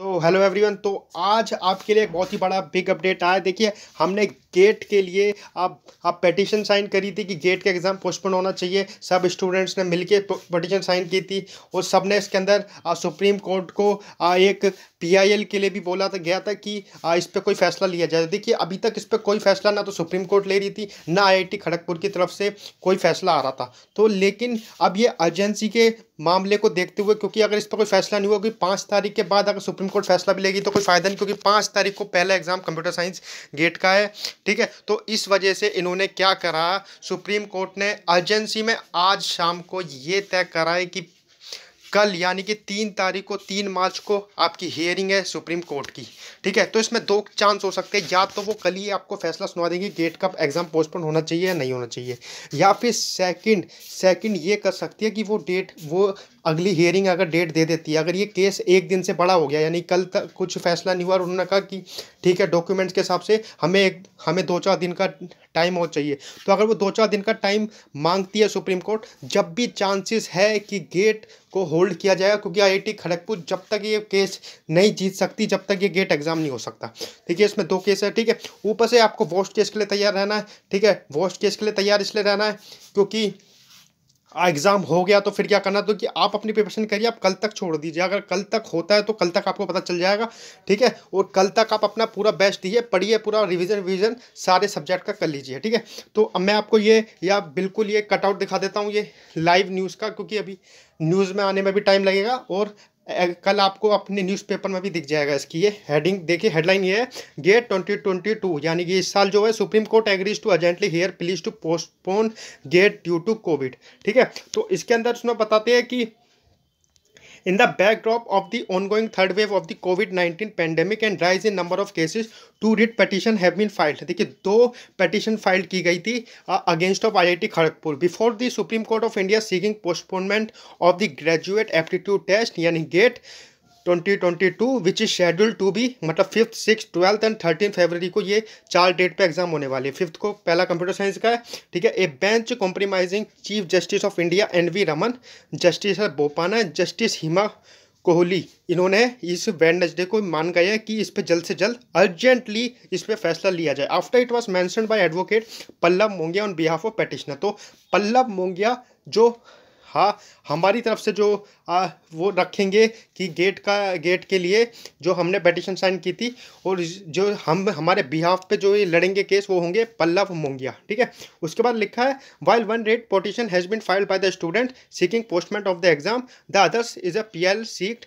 तो hello everyone तो आज आपके लिए एक बहुत ही बड़ा बिग अपडेट आया देखिए हमने गेट के लिए आप आप पटिशन साइन करी थी कि गेट का एग्ज़ाम पोस्टपोन होना चाहिए सब स्टूडेंट्स ने मिलके पटिशन साइन की थी और सब ने इसके अंदर सुप्रीम कोर्ट को आ, एक पीआईएल के लिए भी बोला था गया था कि आ, इस पर कोई फैसला लिया जाए देखिए अभी तक इस पर कोई फैसला ना तो सुप्रीम कोर्ट ले रही थी ना आई खड़गपुर की तरफ से कोई फैसला आ रहा था तो लेकिन अब ये एजेंसी के मामले को देखते हुए क्योंकि अगर इस पर कोई फैसला नहीं हुआ क्योंकि पाँच तारीख के बाद अगर सुप्रीम कोर्ट फैसला भी लेगी तो कोई फ़ायदा नहीं क्योंकि पाँच तारीख को पहला एग्ज़ाम कंप्यूटर साइंस गेट का है ठीक है तो इस वजह से इन्होंने क्या करा सुप्रीम कोर्ट ने अर्जेंसी में आज शाम को ये तय करा है कि कल यानी कि तीन तारीख को तीन मार्च को आपकी हियरिंग है सुप्रीम कोर्ट की ठीक है तो इसमें दो चांस हो सकते हैं या तो वो कल ही आपको फैसला सुना देंगे गेट का एग्ज़ाम पोस्टपोन होना चाहिए या नहीं होना चाहिए या फिर सेकंड सेकंड ये कर सकती है कि वो डेट वो अगली हियरिंग अगर डेट दे देती है अगर ये केस एक दिन से बड़ा हो गया यानी कल तक कुछ फैसला नहीं हुआ और उन्होंने कहा कि ठीक है डॉक्यूमेंट्स के हिसाब से हमें एक हमें दो चार दिन का टाइम हो चाहिए तो अगर वो दो चार दिन का टाइम मांगती है सुप्रीम कोर्ट जब भी चांसेस है कि गेट को होल्ड किया जाएगा क्योंकि आईआईटी खड़गपुर जब तक ये केस नहीं जीत सकती जब तक ये गेट एग्जाम नहीं हो सकता ठीक है इसमें दो केस है ठीक है ऊपर से आपको वोस्ट केस के लिए तैयार रहना है ठीक है वोस्ट केस के लिए तैयार इसलिए रहना है क्योंकि एग्ज़ाम हो गया तो फिर क्या करना तो कि आप अपनी प्रिपरेशन करिए आप कल तक छोड़ दीजिए अगर कल तक होता है तो कल तक आपको पता चल जाएगा ठीक है और कल तक आप अपना पूरा बेस्ट दीजिए पढ़िए पूरा रिविज़न विविजन सारे सब्जेक्ट का कर लीजिए ठीक है तो अब मैं आपको ये या बिल्कुल ये कटआउट दिखा देता हूँ ये लाइव न्यूज़ का क्योंकि अभी न्यूज़ में आने में भी टाइम लगेगा और कल आपको अपने न्यूज़पेपर में भी दिख जाएगा इसकी ये हेडिंग देखिए हेडलाइन ये है गेट 2022 यानी कि इस साल जो है Supreme Court agrees to urgently hear plea to postpone GATE due to COVID ठीक है तो इसके अंदर उसमें बताते हैं कि In the backdrop of the ongoing third wave of the COVID-19 pandemic and rise in number of cases, two writ petition have been filed देखिए दो पटिशन फाइल की गई थी against of I I T Kharagpur before the Supreme Court of India seeking postponement of the graduate aptitude test यानी GATE 2022 which is schedule to be मतलब fifth six twelfth and thirteen February को ये चार date पे exam होने वाले fifth को पहला कंप्यूटर साइंस का है ठीक है a bench compromising chief justice of India N V Raman justice है बोपाना जस्टिस हिमा कोहली इन्होंने इस वेडनेसडे को मान गया है कि इस पर जल्द से जल्द अर्जेंटली इस पर फैसला लिया जाए after it was mention by advocate Pallav Mongia on behalf of petitioner तो पल्लव मोंगिया जो हाँ हमारी तरफ से जो आ, वो रखेंगे कि गेट का गेट के लिए जो हमने पटिशन साइन की थी और जो हम हमारे बिहाफ पे जो ये लड़ेंगे केस वो होंगे पल्लव मोंगिया ठीक है उसके बाद लिखा है while one writ petition has been filed by the student seeking postponement of the exam the others is a P L सीट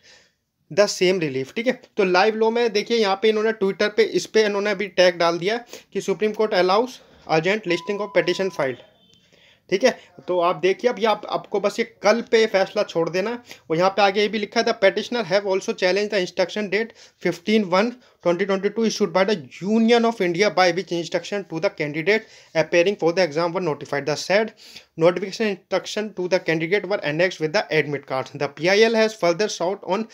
द सेम रिलीफ ठीक है तो लाइव लो में देखिए यहाँ पे इन्होंने ट्विटर पे इस पर इन्होंने अभी टैग डाल दिया कि Supreme Court allows urgent listing of petition filed ठीक है तो आप देखिए अब ये आपको बस ये कल पे फैसला छोड़ देना और यहाँ पे आगे ये भी लिखा था petitioner have also challenge the instruction date fifteen one 2022 issued by the union of India by which instruction to the candidate appearing for the exam were notified the said notification instruction to the candidate were annex with the admit card the P has further sought on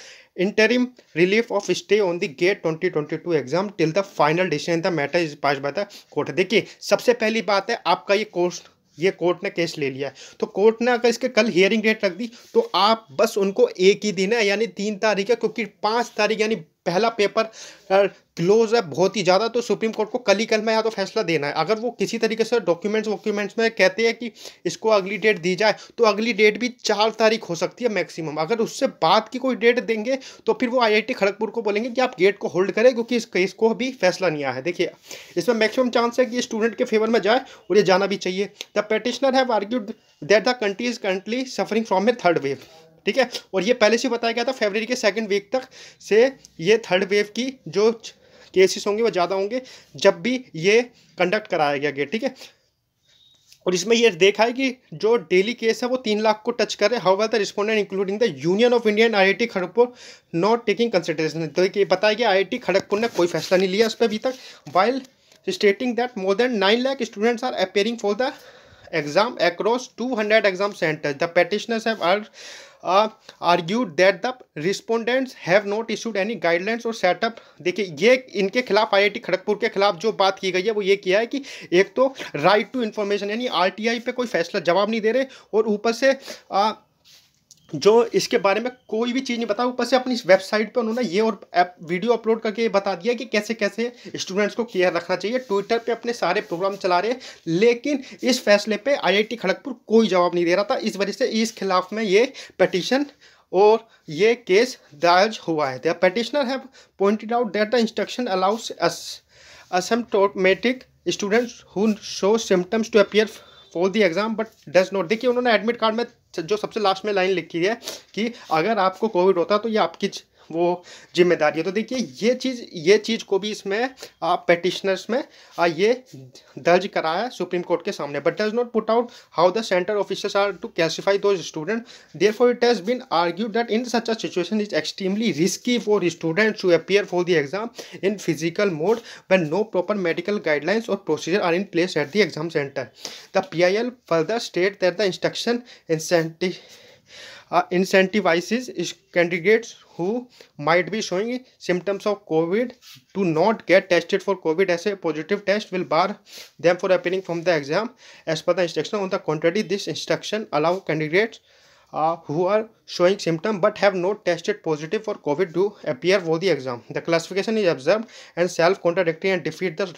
interim relief of stay on the GATE twenty twenty two exam till the final decision the matter is pass bye the court देखिए सबसे पहली बात है आपका ये course ये court ने case ले लिया है तो कोर्ट ने अगर इसके कल हियरिंग डेट रख दी तो आप बस उनको एक ही दिन है यानी तीन तारीख है क्योंकि पाँच तारीख यानी पहला पेपर क्लोज है बहुत ही ज़्यादा तो सुप्रीम कोर्ट को कल ही कल में या तो फैसला देना है अगर वो किसी तरीके से डॉक्यूमेंट्स वॉक्यूमेंट्स में कहते हैं कि इसको अगली डेट दी जाए तो अगली डेट भी चार तारीख हो सकती है मैक्सिमम अगर उससे बाद की कोई डेट देंगे तो फिर वो आईआईटी खड़गपुर को बोलेंगे कि आप गेट को होल्ड करें क्योंकि इस केस को भी फैसला नहीं आया है देखिए इसमें मैक्सिमम चांस है कि स्टूडेंट के फेवर में जाए और ये जाना भी चाहिए the petitioner have argued that the country is currently suffering from a third wave ठीक है और ये पहले से बताया गया था फेबररी के सेकेंड वीक तक से ये थर्ड वेव की जो केसेस होंगे वो ज़्यादा होंगे जब भी ये कंडक्ट कराया गया गेट ठीक है और इसमें यह देखा है कि जो डेली केस है वो तीन लाख को टच कर हैं however the respondent including the union of Indian I I Kharagpur not taking consideration तो ये बताया गया आई खड़गपुर ने कोई फैसला नहीं लिया उस पर अभी तक while stating that more than nine lakh students are appearing for the exam across two hundred exam centre the petitioners have argued that the respondents have not issued any guidelines और सेटअप देखिए ये इनके खिलाफ आईआईटी खड़गपुर के खिलाफ जो बात की गई है वो ये किया है कि एक तो राइट टू इन्फॉर्मेशन यानी आरटीआई पे कोई फैसला जवाब नहीं दे रहे और ऊपर से आ, uh, जो इसके बारे में कोई भी चीज़ नहीं बताया ऊपर से अपनी वेबसाइट पे उन्होंने ये और ऐप वीडियो अपलोड करके ये बता दिया कि कैसे कैसे स्टूडेंट्स को केयर रखना चाहिए ट्विटर पे अपने सारे प्रोग्राम चला रहे लेकिन इस फैसले पे आईआईटी खड़गपुर कोई जवाब नहीं दे रहा था इस वजह से इस खिलाफ में ये पटिशन और ये केस दर्ज हुआ है petitioner have pointed out that the instruction allows us asymptomatic students who show symptoms to appear for the exam but does not देखिए उन्होंने एडमिट कार्ड में जो सबसे लास्ट में लाइन लिखी है कि अगर आपको कोविड होता तो ये आपकी वो जिम्मेदारी है तो देखिए ये चीज़ ये चीज़ को भी इसमें आप पेटिशनर्स में आ, ये दर्ज कराया सुप्रीम कोर्ट के सामने but does not put out how the centre officers are to classify those student therefore it has been argued that in such a situation is extremely risky for students to appear for the exam in physical mode no proper medical guidelines or procedure are in place at the exam centre the P I L further state that the instruction incentive incentivises candidates who might be showing symptoms of covid to not get tested for covid as positive test will bar them for appearing from the exam as per the instruction on the quantity this instruction allow candidates who are showing symptom but have not tested positive for covid to appear for the exam the classification is observe and self contradicting and defeat the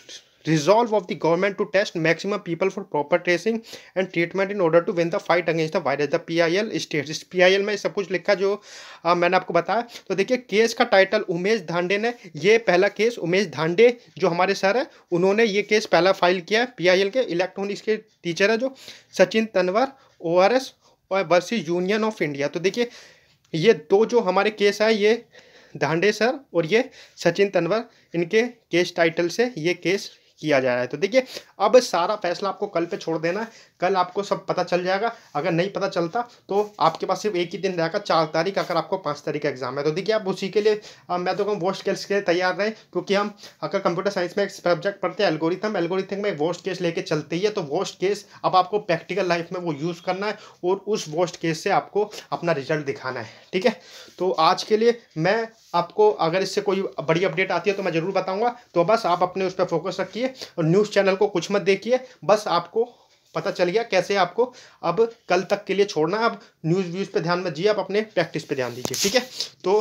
resolve of the government to test maximum people for proper tracing and treatment in order to win the fight against the virus the P I L state इस P I L में सब कुछ लिखा जो आ, मैंने आपको बताया तो देखिए केस का टाइटल उमेश धांडे ने ये पहला केस उमेश धांडे जो हमारे सर है उन्होंने ये केस पहला फाइल किया है पी आई एल के इलेक्ट्रॉनिक्स के टीचर है जो Sachin Tanwar O R S और वर्सी यूनियन ऑफ इंडिया तो देखिए ये दो जो हमारे केस है ये धांडे सर और ये सचिन तनवर इनके केस टाइटल से ये केस किया जा रहा है तो देखिए अब सारा फैसला आपको कल पे छोड़ देना है कल आपको सब पता चल जाएगा अगर नहीं पता चलता तो आपके पास सिर्फ एक ही दिन रहेगा चार तारीख अगर आपको पाँच तारीख का एग्जाम है तो देखिए आप उसी के लिए आ, मैं तो कहूँ वोस्ट केस के लिए तैयार रहें क्योंकि हम अगर कंप्यूटर साइंस में एक सब्जेक्ट पढ़ते हैं एल्गोरिथम एल्गोरिथम में वोस्ट केस लेके चलते ही है तो वोस्ट केस अब आपको प्रैक्टिकल लाइफ में वो यूज़ करना है और उस वोस्ट केस से आपको अपना रिजल्ट दिखाना है ठीक है तो आज के लिए मैं आपको अगर इससे कोई बड़ी अपडेट आती है तो मैं ज़रूर बताऊँगा तो बस आप अपने उस पर फोकस रखिए देखिए और न्यूज़ चैनल को कुछ मत देखिए बस आपको पता चल गया कैसे आपको अब कल तक के लिए छोड़ना अब न्यूज़ व्यूज़ पे ध्यान मत दीजिए आप अपने प्रैक्टिस पे ध्यान दीजिए ठीक है तो